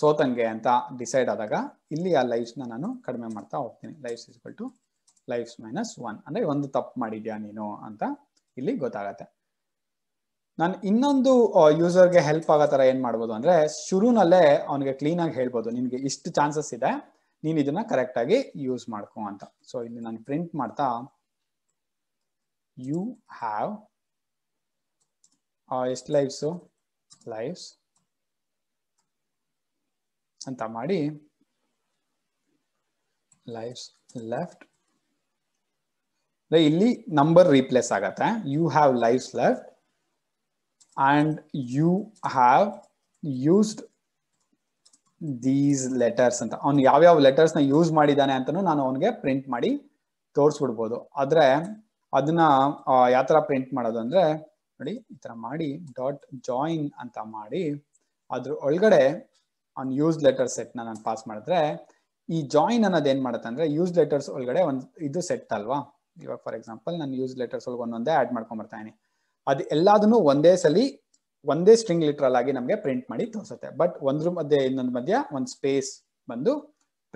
ಸೋತಂಗೆ ಅಂತ ಡಿಸೈಡ್ ಆದಾಗ ಇಲ್ಲಿ ಆ ಲೈಫ್ಸ್ನ ನಾನು ಕಡಿಮೆ ಮಾಡ್ತಾ ಹೋಗ್ತೀನಿ lives is equal to lives minus one ಅಂದರೆ ಒಂದು ತಪ್ಪು ಮಾಡಿದ್ಯಾ ನೀನು ಅಂತ ಇಲ್ಲಿ ಗೊತ್ತಾಗತ್ತೆ ನಾನು ಇನ್ನೊಂದು ಯೂಸರ್ಗೆ ಹೆಲ್ಪ್ ಆಗೋ ಥರ ಏನು ಮಾಡ್ಬೋದು ಅಂದರೆ ಶುರುನಲ್ಲೇ ಅವನಿಗೆ ಕ್ಲೀನಾಗಿ ಹೇಳ್ಬೋದು ನಿನಗೆ ಇಷ್ಟು ಚಾನ್ಸಸ್ ಇದೆ ನೀನು ಇದನ್ನು ಕರೆಕ್ಟಾಗಿ ಯೂಸ್ ಮಾಡ್ಕೊ ಅಂತ ಸೊ ಇಲ್ಲಿ ನಾನು ಪ್ರಿಂಟ್ ಮಾಡ್ತಾ ಯು ಹ್ಯಾವ್ ಎಷ್ಟು ಲೈಫ್ಸು ಲೈಫ್ಸ್ ಅಂತ ಮಾಡಿ ಲೈಫ್ಸ್ ಲೆಫ್ಟ್ ಇಲ್ಲಿ ನಂಬರ್ ರೀಪ್ಲೇಸ್ ಆಗತ್ತೆ you have lives left and you have used these letters ಅಂತ ಅವ್ನು ಯಾವ್ಯಾವ ನ ಯೂಸ್ ಮಾಡಿದ್ದಾನೆ ಅಂತ ನಾನು ಅವನಿಗೆ ಪ್ರಿಂಟ್ ಮಾಡಿ ತೋರಿಸ್ಬಿಡ್ಬೋದು ಆದ್ರೆ ಅದನ್ನ ಯಾವ ಥರ ಪ್ರಿಂಟ್ ಮಾಡೋದು ಅಂದ್ರೆ ನೋಡಿ ಈ ತರ ಮಾಡಿ ಡಾಟ್ ಜಾಯಿನ್ ಅಂತ ಮಾಡಿ ಅದ್ರ ಒಳಗಡೆ ಆನ್ ಯೂಸ್ ಲೆಟರ್ ಸೆಟ್ನ ನಾನು ಪಾಸ್ ಮಾಡಿದ್ರೆ ಈ ಜಾಯಿನ್ ಅನ್ನೋದು ಏನು ಮಾಡುತ್ತೆ ಅಂದ್ರೆ ಯೂಸ್ ಲೆಟರ್ಸ್ ಒಳಗಡೆ ಒಂದು ಇದು ಸೆಟ್ ಅಲ್ವಾ ಇವಾಗ ಫಾರ್ ಎಕ್ಸಾಂಪಲ್ ನಾನು ಯೂಸ್ ಲೆಟರ್ಸ್ ಒಳಗೆ ಒಂದೊಂದೇ ಆಡ್ ಬರ್ತಾ ಇದೀನಿ ಅದು ಎಲ್ಲಾದನ್ನು ಒಂದೇ ಸಲಿ ಒಂದೇ ಸ್ಟ್ರಿಂಗ್ ಲಿಟ್ರಲ್ ಆಗಿ ನಮಗೆ ಪ್ರಿಂಟ್ ಮಾಡಿ ತೋರಿಸುತ್ತೆ ಬಟ್ ಒಂದ್ರ ಮಧ್ಯೆ ಇನ್ನೊಂದು ಮಧ್ಯ ಒಂದು ಸ್ಪೇಸ್ ಬಂದು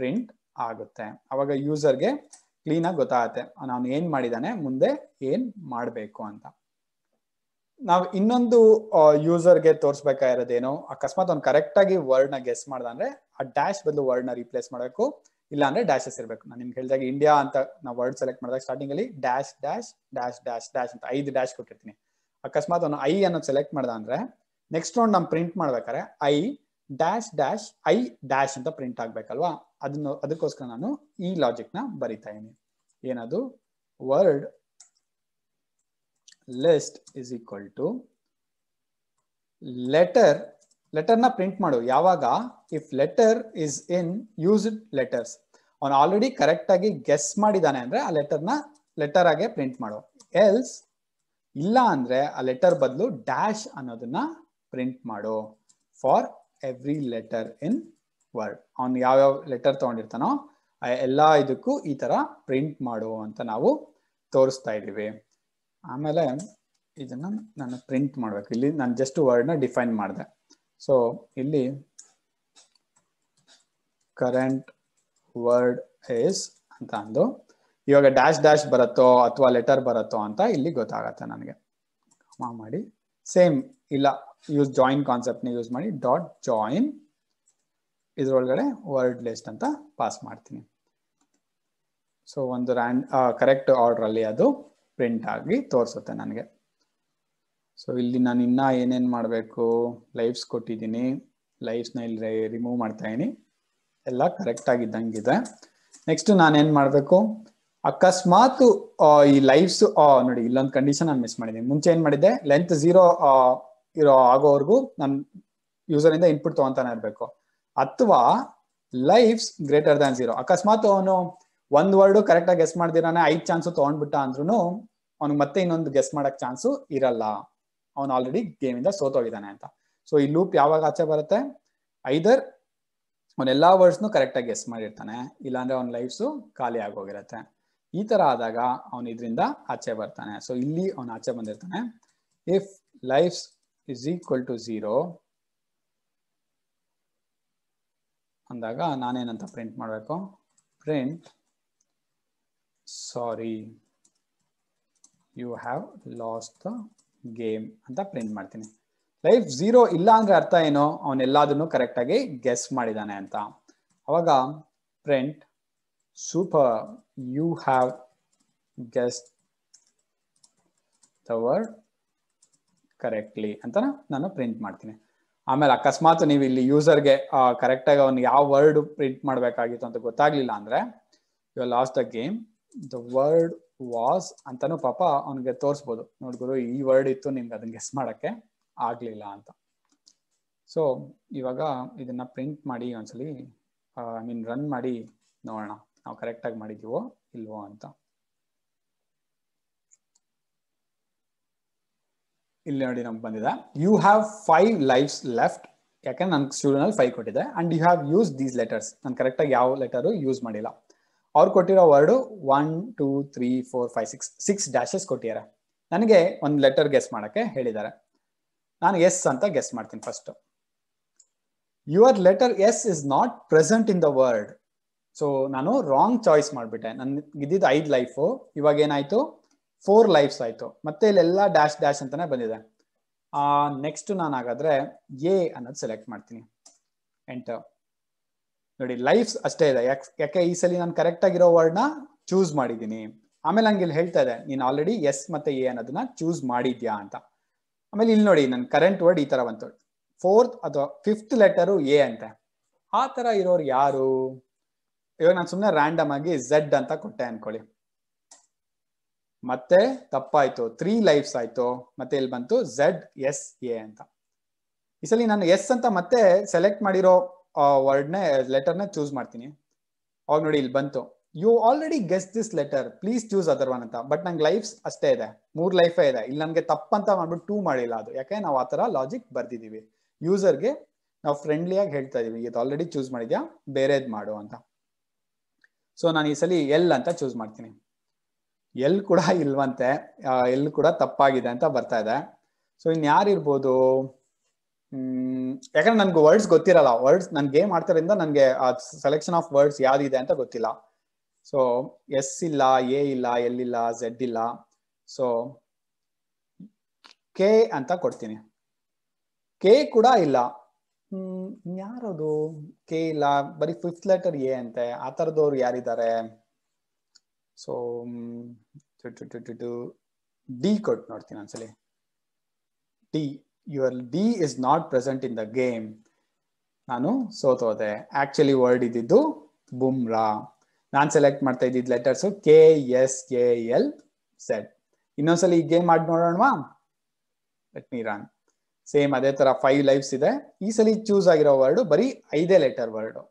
ಪ್ರಿಂಟ್ ಆಗುತ್ತೆ ಅವಾಗ ಯೂಸರ್ಗೆ ಆಗಿ ಗೊತ್ತಾಗುತ್ತೆ ನಾನು ಏನು ಮಾಡಿದಾನೆ ಮುಂದೆ ಏನು ಮಾಡಬೇಕು ಅಂತ ನಾವು ಇನ್ನೊಂದು ಯೂಸರ್ಗೆ ತೋರಿಸ್ಬೇಕಾಗಿರೋದೇನು ಅಕಸ್ಮಾತ್ ಒಂದು ಕರೆಕ್ಟ್ ಆಗಿ ವರ್ಡ್ ನ ಗೆಸ್ ಮಾಡ್ದಂದ್ರೆ ಆ ಡ್ಯಾಶ್ ಬದಲು ವರ್ಡ್ ನ ರೀಪ್ಲೇಸ್ ಮಾಡಬೇಕು ಇಲ್ಲ ಅಂದ್ರೆ ಡ್ಯಾಶಸ್ ಇರಬೇಕು ನಾನು ನಿಮ್ಗೆ ಹೇಳಿದಾಗ ಇಂಡಿಯಾ ಅಂತ ನಾವು ವರ್ಡ್ ಸೆಲೆಕ್ಟ್ ಮಾಡಿದಾಗ ಸ್ಟಾರ್ಟಿಂಗ್ ಅಲ್ಲಿ dash dash dash dash dash ಅಂತ ಐದು ಡ್ಯಾಶ್ ಕೊಟ್ಟಿರ್ತೀನಿ ಅಕಸ್ಮಾತ್ ಒಂದು ಐ ಅನ್ನೋದು ಸೆಲೆಕ್ಟ್ ಮಾಡ್ದ ನೆಕ್ಸ್ಟ್ ರೌಂಡ್ ನಾವು ಪ್ರಿಂಟ್ ಮಾಡ್ಬೇಕಾದ್ರೆ I dash dash I dash ಅಂತ ಪ್ರಿಂಟ್ ಆಗ್ಬೇಕಲ್ವಾ ಅದನ್ನು ಅದಕ್ಕೋಸ್ಕರ ನಾನು ಈ ಲಾಜಿಕ್ ನ ಬರಿತಾ ಇದೀನಿ ಏನದು word list is equal to letter ಲೆಟರ್ನ ಪ್ರಿಂಟ್ ಮಾಡು ಯಾವಾಗ if letter is in used letters ಅವನು ಆಲ್ರೆಡಿ ಕರೆಕ್ಟ್ ಆಗಿ ಗೆಸ್ ಮಾಡಿದ್ದಾನೆ ಅಂದ್ರೆ ಆ ಲೆಟರ್ನ ಲೆಟರ್ ಆಗಿ ಪ್ರಿಂಟ್ ಮಾಡು ಎಲ್ಸ್ ಇಲ್ಲ ಅಂದ್ರೆ ಆ ಲೆಟರ್ ಬದಲು ಡ್ಯಾಶ್ ಅನ್ನೋದನ್ನ ಪ್ರಿಂಟ್ ಮಾಡು for every letter in word ಅವನು ಯಾವ್ಯಾವ ಲೆಟರ್ ತಗೊಂಡಿರ್ತಾನೋ ಎಲ್ಲ ಇದಕ್ಕೂ ಈ ತರ ಪ್ರಿಂಟ್ ಮಾಡು ಅಂತ ನಾವು ತೋರಿಸ್ತಾ ಇದ್ದೀವಿ ಆಮೇಲೆ ಇದನ್ನ ನಾನು ಪ್ರಿಂಟ್ ಮಾಡಬೇಕು ಇಲ್ಲಿ ನಾನು ಜಸ್ಟ್ ವರ್ಡ್ನ ಡಿಫೈನ್ ಮಾಡಿದೆ ಸೊ ಇಲ್ಲಿ ಕರೆಂಟ್ ವರ್ಡ್ ಇಸ್ ಅಂತ ಅಂದು ಇವಾಗ ಡ್ಯಾಶ್ ಡ್ಯಾಶ್ ಬರುತ್ತೋ ಅಥವಾ ಲೆಟರ್ ಬರುತ್ತೋ ಅಂತ ಇಲ್ಲಿ ಗೊತ್ತಾಗತ್ತೆ ನನಗೆ ಮಾಡಿ ಸೇಮ್ ಇಲ್ಲ ಯೂಸ್ ಜಾಯಿನ್ ಕಾನ್ಸೆಪ್ಟ್ನ ಯೂಸ್ ಮಾಡಿ ಡಾಟ್ ಜಾಯಿನ್ ಇದ್ರೊಳಗಡೆ ವರ್ಡ್ ಲಿಸ್ಟ್ ಅಂತ ಪಾಸ್ ಮಾಡ್ತೀನಿ ಸೊ ಒಂದು ರ್ಯಾಂಡ್ ಕರೆಕ್ಟ್ ಆರ್ಡ್ರಲ್ಲಿ ಅದು ಪ್ರಿಂಟ್ ಆಗಿ ತೋರಿಸುತ್ತೆ ನನಗೆ ಸೊ ಇಲ್ಲಿ ನಾನು ಇನ್ನೂ ಏನೇನು ಮಾಡಬೇಕು ಲೈವ್ಸ್ ಕೊಟ್ಟಿದ್ದೀನಿ ಲೈವ್ಸ್ನ ಇಲ್ಲಿ ರಿಮೂವ್ ಮಾಡ್ತಾ ಇದೀನಿ ಎಲ್ಲ ಕರೆಕ್ಟಾಗಿ ಇದ್ದಂಗಿದೆ ನೆಕ್ಸ್ಟ್ ನಾನೇನು ಮಾಡಬೇಕು ಅಕಸ್ಮಾತ್ ಈ ಲೈವ್ಸ್ ನೋಡಿ ಇಲ್ಲೊಂದು ಕಂಡೀಷನ್ ನಾನು ಮಿಸ್ ಮಾಡಿದ್ದೀನಿ ಮುಂಚೆ ಏನು ಮಾಡಿದ್ದೆ ಲೆಂತ್ ಜೀರೋ ಇರೋ ಆಗೋವರೆಗೂ ನಾನು ಯೂಸರಿಂದ ಇನ್ಪುಟ್ ತೊಗೊತಾನೆ ಇರಬೇಕು ಅಥವಾ ಲೈಫ್ಸ್ ಗ್ರೇಟರ್ ದ್ಯಾನ್ ಝೀರೋ ಅಕಸ್ಮಾತ್ ಅವನು ಒಂದು ವರ್ಡು ಕರೆಕ್ಟಾಗಿ ಗೆಸ್ ಮಾಡ್ದಿರಾನೆ ಐದು ಚಾನ್ಸು ತೊಗೊಂಡ್ಬಿಟ್ಟ ಅಂದ್ರೂ ಅವ್ನಿಗೆ ಮತ್ತೆ ಇನ್ನೊಂದು ಗೆಸ್ ಮಾಡಕ್ ಚಾನ್ಸು ಇರಲ್ಲ ಅವನು ಆಲ್ರೆಡಿ ಗೇಮಿಂದ ಸೋತೋಗಿದ್ದಾನೆ ಅಂತ ಸೊ ಈ ಲೂಪ್ ಯಾವಾಗ ಆಚೆ ಬರುತ್ತೆ ಐದರ್ ಅವನ್ ಎಲ್ಲಾ ವರ್ಡ್ಸ್ನು ಕರೆಕ್ಟಾಗಿ ಗೆಸ್ ಮಾಡಿರ್ತಾನೆ ಇಲ್ಲಾಂದ್ರೆ ಅವ್ನ ಲೈಫ್ಸು ಖಾಲಿ ಆಗೋಗಿರತ್ತೆ ಈ ತರ ಆದಾಗ ಅವನು ಇದರಿಂದ ಆಚೆ ಬರ್ತಾನೆ ಸೊ ಇಲ್ಲಿ ಅವನು ಆಚೆ ಬಂದಿರ್ತಾನೆ if lives is equal to zero ಅಂದಾಗ ನಾನೇನಂತ ಪ್ರಿಂಟ್ ಮಾಡಬೇಕು print sorry you have lost the game ಅಂತ ಪ್ರಿಂಟ್ ಮಾಡ್ತೀನಿ ಲೈಫ್ ಝೀರೋ ಇಲ್ಲ ಅಂದ್ರೆ ಅರ್ಥ ಏನು ಕರೆಕ್ಟ್ ಆಗಿ ಗೆಸ್ ಮಾಡಿದಾನೆ ಅಂತ ಅವಾಗ print super you have guessed the word correctly ಅಂತ ನಾನು ಪ್ರಿಂಟ್ ಮಾಡ್ತೀನಿ ಆಮೇಲೆ ಅಕಸ್ಮಾತ್ ನೀವು ಇಲ್ಲಿ ಯೂಸರ್ಗೆ ಕರೆಕ್ಟ್ ಆಗಿ ಅವ್ನು ಯಾವ ವರ್ಡ್ ಪ್ರಿಂಟ್ ಮಾಡ್ಬೇಕಾಗಿತ್ತು ಅಂತ ಗೊತ್ತಾಗ್ಲಿಲ್ಲ ಅಂದ್ರೆ you lost the game the word was ಅಂತಾನು ಪಾಪ ಅವನಿಗೆ ತೋರಿಸ್ಬೋದು ನೋಡ್ಬೋದು ಈ ವರ್ಡ್ ಇತ್ತು ನಿಮ್ಗೆ ಅದನ್ನ ಗೆಸ್ ಮಾಡಕ್ಕೆ ಆಗ್ಲಿಲ್ಲ ಅಂತ ಸೊ ಇವಾಗ ಇದನ್ನ ಪ್ರಿಂಟ್ ಮಾಡಿ ಒಂದ್ಸಲಿ ಐ ಮೀನ್ ರನ್ ಮಾಡಿ ನೋಡೋಣ ನಾವು ಕರೆಕ್ಟಾಗಿ ಮಾಡಿದೀವೋ ಇಲ್ವೋ ಅಂತ ಇಲ್ಲಿ ನೋಡಿ ನಮ್ಗೆ ಬಂದಿದೆ you have five lives left ಯಾಕಂದ್ರೆ ನನ್ನ ಸ್ಟೂಡೆಂಟ್ ಫೈವ್ ಕೊಟ್ಟಿದೆ and you have use these letters ನಾನು ಕರೆಕ್ಟ್ ಆಗಿ ಯಾವ ಲೆಟರ್ ಯೂಸ್ ಮಾಡಿಲ್ಲ ಅವ್ರು ಕೊಟ್ಟಿರೋ word one two three four five six six dashes ಕೊಟ್ಟಿದ್ದಾರೆ ನನಗೆ ಒಂದು ಲೆಟರ್ ಗೆಸ್ ಮಾಡೋಕ್ಕೆ ಹೇಳಿದ್ದಾರೆ ನಾನು ಎಸ್ ಅಂತ ಗೆಸ್ ಮಾಡ್ತೀನಿ first your letter S is not present in the word so ನಾನು ರಾಂಗ್ ಚಾಯ್ಸ್ ಮಾಡಿಬಿಟ್ಟೆ ನನ್ನ ಇದ್ದಿದ್ದು ಐದು ಲೈಫು ಇವಾಗ ಏನಾಯಿತು ಫೋರ್ ಲೈಫ್ಸ್ ಆಯಿತು ಮತ್ತೆ ಇಲ್ಲೆಲ್ಲ ಡ್ಯಾಶ್ ಡ್ಯಾಶ್ ಅಂತಾನೆ ಬಂದಿದೆ ನೆಕ್ಸ್ಟ್ ನಾನು ಹಾಗಾದ್ರೆ ಎ ಅನ್ನೋದು ಸೆಲೆಕ್ಟ್ ಮಾಡ್ತೀನಿ ಎಂಟರ್ ನೋಡಿ ಲೈಫ್ಸ್ ಅಷ್ಟೇ ಇದೆ ಯಾಕೆ ಈ ಸಲ ನಾನು ಕರೆಕ್ಟ್ ಆಗಿರೋ ವರ್ಡ್ನ ಚೂಸ್ ಮಾಡಿದ್ದೀನಿ ಆಮೇಲೆ ನಂಗೆ ಇಲ್ಲಿ ಹೇಳ್ತಾ ಇದೆ ನೀನು ಆಲ್ರೆಡಿ ಎಸ್ ಮತ್ತೆ ಎ ಅನ್ನೋದನ್ನ ಚೂಸ್ ಮಾಡಿದ್ಯಾ ಅಂತ ಆಮೇಲೆ ಇಲ್ಲಿ ನೋಡಿ ನನ್ನ ಕರೆಂಟ್ ವರ್ಡ್ ಈ ತರ ಬಂತು ಫೋರ್ತ್ ಅಥವಾ ಫಿಫ್ತ್ ಲೆಟರು ಎ ಅಂತೆ ಆ ತರ ಇರೋರು ಯಾರು ಇವಾಗ ನಾನು ಸುಮ್ಮನೆ ರ್ಯಾಂಡಮ್ ಆಗಿ ಝೆಡ್ ಅಂತ ಕೊಟ್ಟೆ ಅನ್ಕೊಳ್ಳಿ ಮತ್ತೆ ತಪ್ಪಾಯ್ತು ತ್ರೀ ಲೈಫ್ಸ್ ಆಯ್ತು ಮತ್ತೆ ಇಲ್ಲಿ ಬಂತು ಝೆಡ್ ಎಸ್ ಎ ಅಂತ ಈ ಸಲ ನಾನು ಎಸ್ ಅಂತ ಮತ್ತೆ ಸೆಲೆಕ್ಟ್ ಮಾಡಿರೋ ವರ್ಡ್ನೇ ನ ಚೂಸ್ ಮಾಡ್ತೀನಿ ಅವಾಗ ನೋಡಿ ಇಲ್ಲಿ ಬಂತು you already guess this letter please choose one ಅಂತ ಬಟ್ ನಂಗೆ ಲೈಫ್ಸ್ ಅಷ್ಟೇ ಇದೆ ಮೂರ್ ಲೈಫೇ ಇದೆ ಇಲ್ಲಿ ನನಗೆ ತಪ್ಪಂತ ಮಾಡ್ಬಿಟ್ಟು ಟೂ ಮಾಡಿಲ್ಲ ಅದು ಯಾಕೆ ನಾವು ಆ ತರ ಲಾಜಿಕ್ ಬರ್ದಿದೀವಿ ಯೂಸರ್ಗೆ ನಾವು ಫ್ರೆಂಡ್ಲಿಯಾಗಿ ಹೇಳ್ತಾ ಇದೀವಿ ಇದು ಆಲ್ರೆಡಿ ಚೂಸ್ ಮಾಡಿದ್ಯಾ ಬೇರೆದ್ ಮಾಡು ಅಂತ ಸೊ ನಾನು ಈ ಸಲ ಎಲ್ ಅಂತ ಚೂಸ್ ಮಾಡ್ತೀನಿ ಎಲ್ ಕೂಡ ಇಲ್ವಂತೆ ಎಲ್ ಕೂಡ ತಪ್ಪಾಗಿದೆ ಅಂತ ಬರ್ತಾ ಇದೆ ಸೊ ಇನ್ಯಾರಿರ್ಬೋದು ಹ್ಮ್ ಯಾಕಂದ್ರೆ ನನ್ಗೆ ವರ್ಡ್ಸ್ ಗೊತ್ತಿರಲ್ಲ ವರ್ಡ್ಸ್ ನನ್ ಗೇಮ್ ಆಡ್ತಾರಿಂದ ನನ್ಗೆ ಆ ಸೆಲೆಕ್ಷನ್ ಆಫ್ ವರ್ಡ್ಸ್ ಯಾವ್ದಿದೆ ಅಂತ ಗೊತ್ತಿಲ್ಲ ಸೊ ಎಸ್ ಇಲ್ಲ ಎ ಇಲ್ಲ ಎಲ್ ಇಲ್ಲ ಝೆಡ್ ಇಲ್ಲ ಸೊ ಕೆ ಅಂತ ಕೊಡ್ತೀನಿ ಕೆ ಕೂಡ ಇಲ್ಲ ಹ್ಮ್ ಯಾರದು ಕೆ ಇಲ್ಲ ಬರೀ ಫಿಫ್ತ್ ಲೆಟರ್ ಎ ಅಂತೆ ಆ ತರದವ್ರು ಯಾರಿದ್ದಾರೆ ಸೊ ಡಿ ಕೊಟ್ಟು ನೋಡ್ತೀನಿ ಒಂದ್ಸಲಿ D your B is not present in the game ನಾನು ಸೋತೋದೆ ಆಕ್ಚುಲಿ ವರ್ಡ್ ಇದ್ದಿದ್ದು ಬುಮ್ರಾ ನಾನು ಸೆಲೆಕ್ಟ್ ಮಾಡ್ತಾ ಇದ್ದಿದ್ದು letters K S A L set ಇನ್ನೊಂದ್ಸಲ ಈ ಗೇಮ್ ಆಡ್ ನೋಡೋಣವಾ ಲೆಟ್ ಮೀ ರನ್ ಸೇಮ್ ಅದೇ ಥರ ಫೈವ್ ಲೈಫ್ಸ್ ಇದೆ ಈ ಸಲ ಚೂಸ್ ಆಗಿರೋ ವರ್ಡು ಬರೀ ಐದೇ ಲೆಟರ್ ವರ್ಡು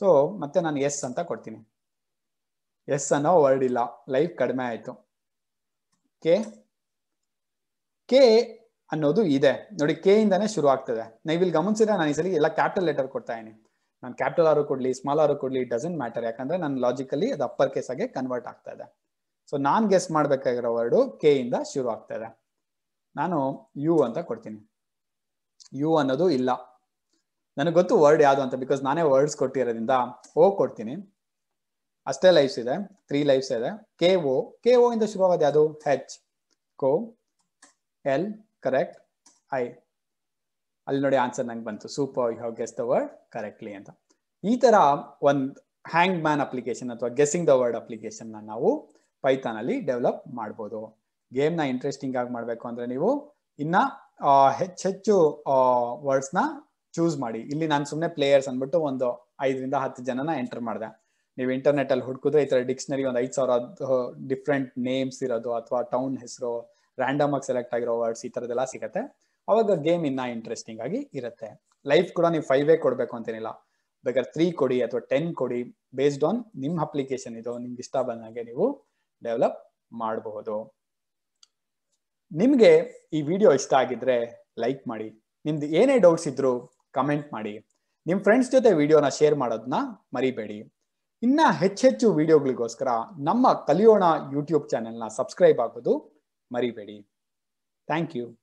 ಸೊ ಮತ್ತೆ ನಾನು ಎಸ್ ಅಂತ ಕೊಡ್ತೀನಿ ಎಸ್ ಅನ್ನೋ ವರ್ಡ್ ಇಲ್ಲ ಲೈಫ್ ಕಡಿಮೆ ಆಯಿತು ಕೆ ಕೆ ಅನ್ನೋದು ಇದೆ ನೋಡಿ ಕೆ ಇಂದಾನೆ ಶುರು ಆಗ್ತದೆ ನೀವು ಇಲ್ಲಿ ಗಮನಿಸಿದ್ರೆ ನಾನು ಈ ಸಲ ಎಲ್ಲ ಕ್ಯಾಪಿಟಲ್ ಲೆಟರ್ ಕೊಡ್ತಾ ಇದೀನಿ ನಾನು ಕ್ಯಾಪಿಟಲ್ ಆರು ಕೊಡ್ಲಿ ಸ್ಮಾಲ್ ಆರು ಕೊಡ್ಲಿ ಡಸೆಂಟ್ ಮ್ಯಾಟರ್ ಯಾಕಂದ್ರೆ ನನ್ನ ಲಾಜಿಕಲಿ ಅದು ಅಪ್ಪರ್ ಕೇಸ್ ಆಗಿ ಕನ್ವರ್ಟ್ ಆಗ್ತಾ ಇದೆ ಸೊ ನಾನ್ ಗೆಸ್ ಮಾಡ್ಬೇಕಾಗಿರೋ ವರ್ಡು ಕೆ ಇಂದ ಶುರು ಆಗ್ತಾ ಇದೆ ನಾನು ಯು ಅಂತ ಕೊಡ್ತೀನಿ ಯು ಅನ್ನೋದು ಇಲ್ಲ ನನಗೆ ಗೊತ್ತು ವರ್ಡ್ ಯಾವುದು ಅಂತ ಬಿಕಾಸ್ ನಾನೇ ವರ್ಡ್ಸ್ ಕೊಟ್ಟಿರೋದ್ರಿಂದ ಓ ಕೊಡ್ತೀನಿ ಅಷ್ಟೇ ಲೈಫ್ಸ್ ಇದೆ ತ್ರೀ ಲೈಫ್ಸ್ ಇದೆ ಕೆ ಓ ಕೆ ಓ ಇಂದ ಶುರುವಾಗೋದು ಯಾವುದು ಹೆಚ್ ಕೋ ಎಲ್ ಕರೆಕ್ಟ್ ಐ ಅಲ್ಲಿ ನೋಡಿ ಆನ್ಸರ್ ನಂಗೆ ಬಂತು super you have guess the word correctly ಅಂತ ಈ ತರ ಒಂದು ಹ್ಯಾಂಗ್ ಮ್ಯಾನ್ ಅಪ್ಲಿಕೇಶನ್ ಅಥವಾ ಗೆಸ್ಸಿಂಗ್ ದ ವರ್ಡ್ ಅಪ್ಲಿಕೇಶನ್ ನಾವು ಪೈಥಾನ್ ಅಲ್ಲಿ ಡೆವಲಪ್ ಮಾಡ್ಬೋದು ನ ಇಂಟ್ರೆಸ್ಟಿಂಗ್ ಆಗಿ ಮಾಡಬೇಕು ಅಂದ್ರೆ ನೀವು ಇನ್ನ ಹೆಚ್ಚೆಚ್ಚು ನ ಚೂಸ್ ಮಾಡಿ ಇಲ್ಲಿ ನಾನು ಸುಮ್ಮನೆ ಪ್ಲೇಯರ್ಸ್ ಅಂದ್ಬಿಟ್ಟು ಒಂದು ಐದರಿಂದ ಹತ್ತು ಜನನ ಎಂಟರ್ ಮಾಡಿದೆ ನೀವು ಇಂಟರ್ನೆಟ್ ಅಲ್ಲಿ ಹುಡುಕಿದ್ರೆ ಈ ತರ ಡಿಕ್ಷನರಿ ಒಂದು ಐದ್ ಸಾವಿರ ಡಿಫ್ರೆಂಟ್ ನೇಮ್ಸ್ ಇರೋದು ಅಥವಾ ಟೌನ್ ಹೆಸರು ರ್ಯಾಂಡಮ್ ಆಗಿ ಸೆಲೆಕ್ಟ್ ಆಗಿರೋ ವರ್ಡ್ಸ್ ಈ ತರದೆಲ್ಲ ಸಿಗುತ್ತೆ ಅವಾಗ ಗೇಮ್ ಇನ್ನ ಇಂಟ್ರೆಸ್ಟಿಂಗ್ ಆಗಿ ಇರುತ್ತೆ ಲೈಫ್ ಕೂಡ ನೀವು ಫೈವ್ ಏ ಕೊಡ್ಬೇಕು ಅಂತೇನಿಲ್ಲ ಬೇಕಾದ್ರೆ ತ್ರೀ ಕೊಡಿ ಅಥವಾ ಟೆನ್ ಕೊಡಿ ಬೇಸ್ಡ್ ಆನ್ ನಿಮ್ ಅಪ್ಲಿಕೇಶನ್ ಇದು ನಿಮ್ಗೆ ಇಷ್ಟ ಬಂದಾಗೆ ನೀವು ಡೆವಲಪ್ ಮಾಡಬಹುದು ನಿಮ್ಗೆ ಈ ವಿಡಿಯೋ ಇಷ್ಟ ಆಗಿದ್ರೆ ಲೈಕ್ ಮಾಡಿ ನಿಮ್ದು ಏನೇ ಡೌಟ್ಸ್ ಇದ್ರು ಕಮೆಂಟ್ ಮಾಡಿ ನಿಮ್ ಫ್ರೆಂಡ್ಸ್ ಜೊತೆ ವಿಡಿಯೋನ ಶೇರ್ ಮಾಡೋದನ್ನ ಮರಿಬೇಡಿ ಇನ್ನ ಹೆಚ್ಚೆಚ್ಚು ವಿಡಿಯೋಗಳಿಗೋಸ್ಕರ ನಮ್ಮ ಕಲಿಯೋಣ ಯೂಟ್ಯೂಬ್ ಚಾನೆಲ್ನ ಸಬ್ಸ್ಕ್ರೈಬ್ ಆಗೋದು Marivedi. Thank you.